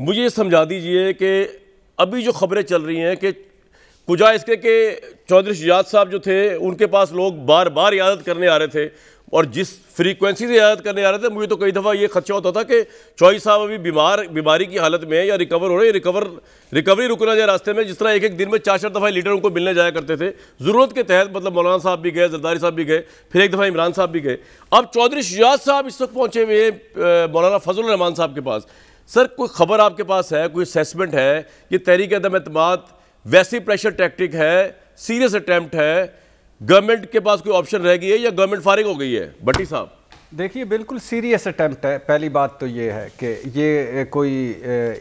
मुझे समझा दीजिए कि अभी जो खबरें चल रही हैं कि पुजा इसके के चौधरी शजाद साहब जो थे उनके पास लोग बार बार यादत करने आ रहे थे और जिस फ्रीक्वेंसी से यादत करने आ रहे थे मुझे तो कई दफ़ा ये खदशा होता था कि चौई साहब अभी बीमार बीमारी की हालत में या रिकवर हो रहे रिकवर रिकवरी रुकना जाए रास्ते में जिस तरह एक एक दिन में चार चार दफ़ा लीडर उनको मिलने जाया करते थे ज़रूरत के तहत मतलब मौलाना साहब भी गए जरदारी साहब भी गए फिर एक दफ़ा इमरान साहब भी गए अब चौधरी शिजात साहब इस वक्त पहुँचे हुए हैं मौलाना फजल रहमान साहब के पास सर कोई खबर आपके पास है कोई असेसमेंट है कि तहरीक अदम अतमाद वैसी प्रेशर टैक्टिक है सीरियस अटैम्प्ट है गवर्नमेंट के पास कोई ऑप्शन रह गई है या गवर्नमेंट फारिग हो गई है भट्टी साहब देखिए बिल्कुल सीरियस अटैम्प्ट है पहली बात तो ये है कि ये कोई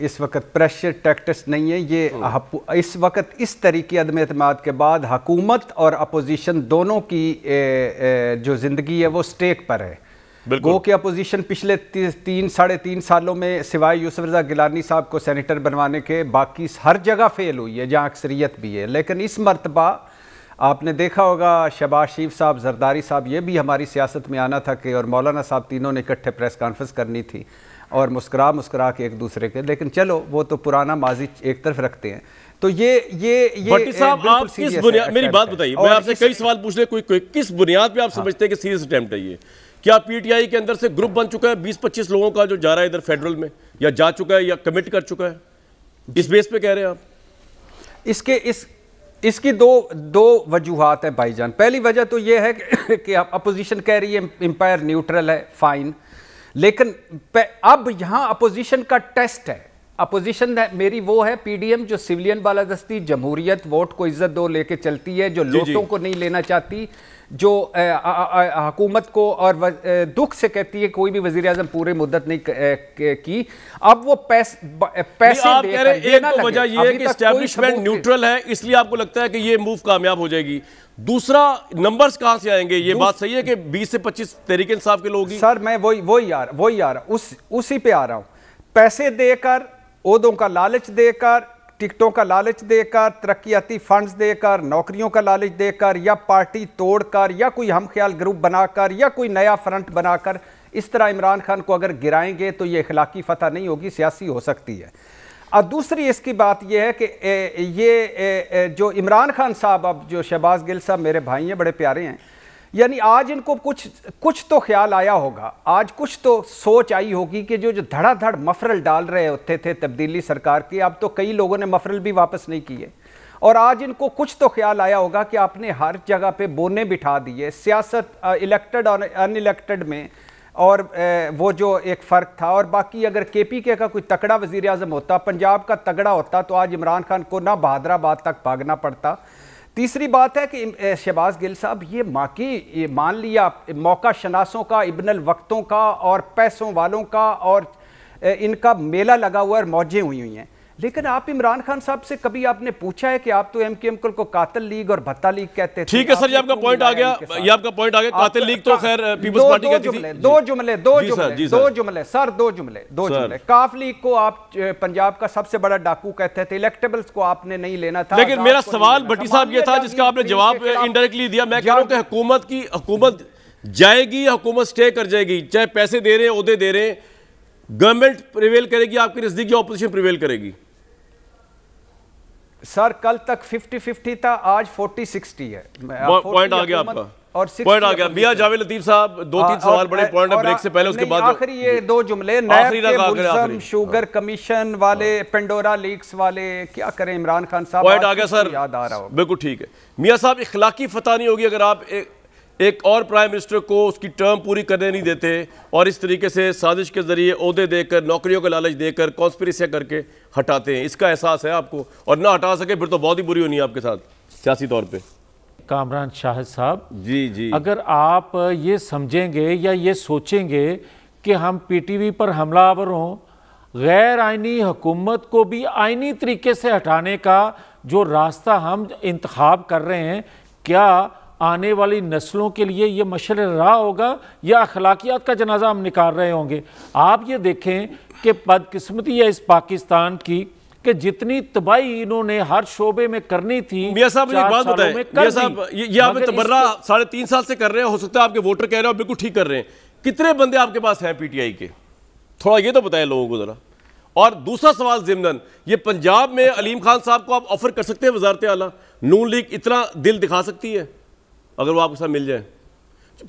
इस वक्त प्रेशर टैक्टिस नहीं है ये हम्म। इस वक्त इस तरीके अदम अतमाद के बाद हकूमत और अपोजिशन दोनों की जो ज़िंदगी है वो स्टेक पर है गो के अपोजिशन पिछले ती, तीन साढ़े तीन सालों में सिवाय यूसुफ रजा गिलानी साहब को सेनेटर बनवाने के बाकी हर जगह फेल हुई है जहाँ अक्सरियत भी है लेकिन इस मरतबा आपने देखा होगा शबाज शरीफ साहब जरदारी साहब ये भी हमारी सियासत में आना था कि और मौलाना साहब तीनों ने इकट्ठे प्रेस कॉन्फ्रेंस करनी थी और मुस्करा मुस्करा के एक दूसरे के लेकिन चलो वो तो पुराना माजी एक तरफ रखते हैं तो ये ये ये साहब आप किस बुनियाद मेरी बात बताइए मैं आपसे कई सवाल पूछ ले कोई किस बुनियाद पे आप हाँ। समझते हैं कि सीरियस अटैम्प्ट है ये क्या पीटीआई के अंदर से ग्रुप बन चुका है बीस पच्चीस लोगों का जो जा रहा है इधर फेडरल में या जा चुका है या कमिट कर चुका है इस बेस पे कह रहे हैं आप इसके इस इसकी दो दो वजूहत है भाईजान पहली वजह तो यह है कि, आप अपोजिशन कह रही है एम्पायर न्यूट्रल है फाइन लेकिन अब यहां अपोजिशन का टेस्ट है अपोजिशन मेरी वो है पीडीएम जो सिविलियन बालादस्ती जमहूरियत वोट को इज्जत दो लेके चलती है जो लोटों को नहीं लेना चाहती जो हकूमत को और दुख से कहती है कोई भी वजी अजम पूरी मुद्दत नहीं की अब वो पैस, पैसे न्यूट्रल तो है इसलिए आपको लगता है कि ये मूव कामयाब हो जाएगी दूसरा नंबर्स कहां से आएंगे ये बात सही है कि 20 से 25 तहरीक इंसाफ के लोग सर मैं वही वही यार वही यार उस उसी पे आ रहा हूं पैसे देकर ओदों का लालच देकर टिकटों का लालच देकर तरक्याती फंड्स देकर नौकरियों का लालच देकर या पार्टी तोड़कर या कोई हम ख्याल ग्रुप बनाकर या कोई नया फ्रंट बनाकर इस तरह इमरान खान को अगर गिराएंगे तो ये इखलाकी फतह नहीं होगी सियासी हो सकती है और दूसरी इसकी बात यह है कि ये जो इमरान खान साहब अब जो शहबाज गिल साहब मेरे भाई हैं बड़े प्यारे हैं यानी आज इनको कुछ कुछ तो ख्याल आया होगा आज कुछ तो सोच आई होगी कि जो जो धड़ाधड़ मफरल डाल रहे होते थे तब्दीली सरकार की अब तो कई लोगों ने मफरल भी वापस नहीं किए और आज इनको कुछ तो ख्याल आया होगा कि आपने हर जगह पे बोने बिठा दिए सियासत इलेक्टेड और अनइलेक्टेड में और वो जो एक फ़र्क था और बाकी अगर के पी के का कोई तगड़ा वज़ी अजम होता पंजाब का तगड़ा होता तो आज इमरान खान को ना बहादराबाद तक भागना पड़ता तीसरी बात है कि शहबाज गिल साहब ये माकी ये मान लिया मौका शनासों का इबनल वक्तों का और पैसों वालों का और इनका मेला लगा हुआ है और मौजें हुई हुई हैं लेकिन आप इमरान खान साहब से कभी आपने पूछा है कि आप तो एमकेएम को कातल लीग और भत्ता लीग कहते थे ठीक है सर ये आपका पॉइंट आ गया ये आपका पॉइंट आ गया कातल लीग तो हाँ, खैर पीपल्स पार्टी कहती थी दो जुमले दो जुमले दो जुमले सर दो जुमले दो जुमले काफ लीग को आप पंजाब का सबसे बड़ा डाकू कहते थे इलेक्टेबल्स को आपने नहीं लेना था लेकिन मेरा सवाल भट्टी साहब ये था जिसका आपने जवाब इनडायरेक्टली दिया मैं कह रहा हूं कि हुकूमत की हुकूमत जाएगी हुकूमत स्टे कर जाएगी चाहे पैसे दे रहे हैं उहदे दे रहे हैं गवर्नमेंट प्रिवेल करेगी आपके नजदीक ऑपोजिशन प्रिवेल करेगी सर कल तक 50-50 था आज 40-60 है पॉइंट आ गया आपका और पॉइंट आ गया मियां जावेद लतीफ साहब दो तीन हाँ, सवाल बड़े पॉइंट है ब्रेक से पहले उसके बाद आखिरी ये दो जुमले हाँ। शुगर कमीशन वाले पेंडोरा हाँ। लीक्स वाले क्या करें इमरान खान साहब पॉइंट आ गया सर याद आ रहा हो बिल्कुल ठीक है मियां साहब इखलाकी फता नहीं होगी अगर आप एक और प्राइम मिनिस्टर को उसकी टर्म पूरी करने नहीं देते और इस तरीके से साजिश के ज़रिए अहदे देकर नौकरियों का लालच देकर कॉन्स्परेसियाँ करके हटाते हैं इसका एहसास है आपको और ना हटा सके फिर तो बहुत ही बुरी होनी है आपके साथ सियासी तौर पर कामरान शाह साहब जी जी अगर आप ये समझेंगे या ये सोचेंगे कि हम पीटीवी पर हमलावर हों गैर आइनी हुकूमत को भी आइनी तरीके से हटाने का जो रास्ता हम इंतखब कर रहे हैं क्या आने वाली नस्लों के लिए ये मशर रहा होगा या अखलाकियात का जनाजा हम निकाल रहे होंगे आप ये देखें कि बदकस्मती है इस पाकिस्तान की कि जितनी तबाही इन्होंने हर शोबे में करनी थी एक बात साहब ये, आप तबर्रा साढ़े तीन साल से कर रहे हैं हो सकता है आपके वोटर कह रहे हो बिल्कुल ठीक कर रहे हैं कितने बंदे आपके पास हैं पीटीआई के थोड़ा ये तो बताएं लोगों को जरा और दूसरा सवाल जिमदन ये पंजाब में अलीम खान साहब को आप ऑफर कर सकते हैं वजारत आला नून लीग इतना दिल दिखा सकती है अगर वो आपके साथ मिल जाए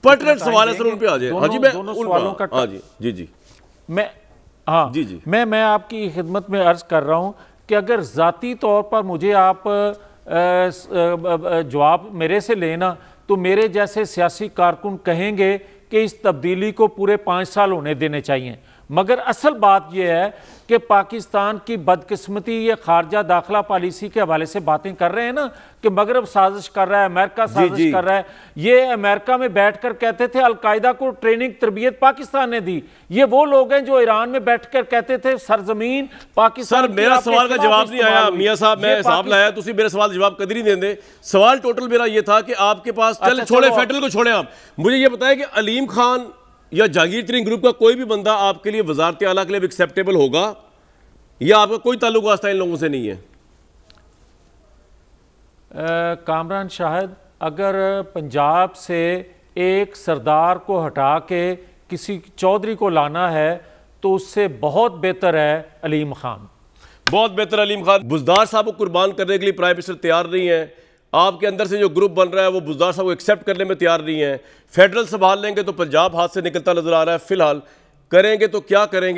पर्टिनेंट सवाल है सर उन पे आ जाए हाँ जी मैं उन पर हाँ जी जी जी मैं हाँ जी जी मैं मैं आपकी खिदमत में अर्ज कर रहा हूँ कि अगर ज़ाती तौर पर मुझे आप जवाब मेरे से लेना तो मेरे जैसे सियासी कारकुन कहेंगे कि इस तब्दीली को पूरे पाँच साल होने देने चाहिए मगर असल बात यह है कि पाकिस्तान की बदकिस्मती ये खारजा दाखिला पॉलिसी के हवाले से बातें कर रहे हैं ना कि मगरब साजिश कर रहा है अमेरिका साजिश जी, जी। कर रहा है ये अमेरिका में बैठकर कहते थे अलकायदा को ट्रेनिंग तरबियत पाकिस्तान ने दी ये वो लोग हैं जो ईरान में बैठकर कहते थे सरजमीन पाकिस्तान सर मेरा सवाल का जवाब नहीं आया मियाँ साहब मैं हिसाब लाया मेरे सवाल जवाब कदरी नहीं दे सवाल टोटल मेरा ये था कि आपके पास अच्छा, छोड़े फेडरल को छोड़े आप मुझे ये बताया कि अलीम खान या जहांगीर तरीन ग्रुप का कोई भी बंदा आपके लिए वजारत आला के लिए एक्सेप्टेबल होगा या आपका कोई ताल्लुक वास्ता इन लोगों से नहीं है कामरान शाहद अगर पंजाब से एक सरदार को हटा के किसी चौधरी को लाना है तो उससे बहुत बेहतर है अलीम खान बहुत बेहतर अलीम खान बुजदार साहब को कुर्बान करने के लिए प्राइम मिनिस्टर तैयार नहीं है आपके अंदर से जो ग्रुप बन रहा है वो बुजदार साहब को एक्सेप्ट करने में तैयार नहीं है फेडरल संभाल लेंगे तो पंजाब हाथ से निकलता नजर आ रहा है फिलहाल करेंगे तो क्या करेंगे